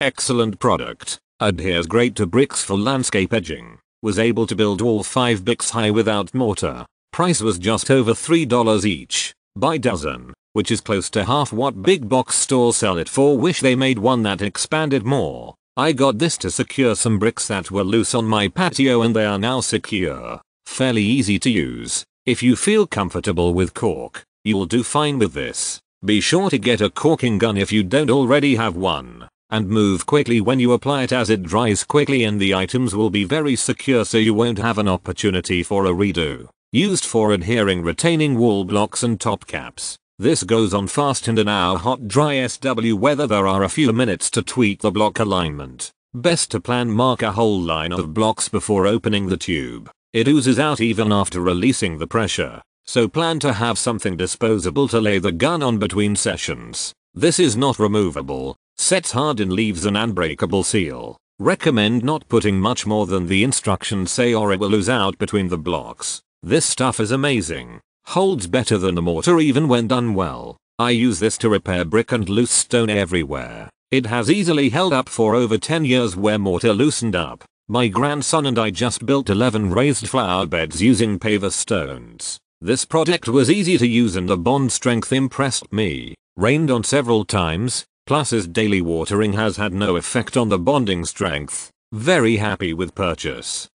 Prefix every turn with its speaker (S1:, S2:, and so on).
S1: Excellent product, adheres great to bricks for landscape edging, was able to build all 5 bricks high without mortar, price was just over $3 each, by dozen, which is close to half what big box stores sell it for wish they made one that expanded more. I got this to secure some bricks that were loose on my patio and they are now secure. Fairly easy to use. If you feel comfortable with cork, you'll do fine with this. Be sure to get a corking gun if you don't already have one. And move quickly when you apply it as it dries quickly and the items will be very secure so you won't have an opportunity for a redo. Used for adhering retaining wall blocks and top caps. This goes on fast and in our hot dry SW weather, there are a few minutes to tweak the block alignment. Best to plan mark a whole line of blocks before opening the tube. It oozes out even after releasing the pressure. So plan to have something disposable to lay the gun on between sessions. This is not removable, Sets hard and leaves an unbreakable seal. Recommend not putting much more than the instructions say or it will lose out between the blocks. This stuff is amazing. Holds better than the mortar even when done well. I use this to repair brick and loose stone everywhere. It has easily held up for over 10 years where mortar loosened up. My grandson and I just built 11 raised flower beds using paver stones. This product was easy to use and the bond strength impressed me. Rained on several times, Plus his daily watering has had no effect on the bonding strength. Very happy with purchase.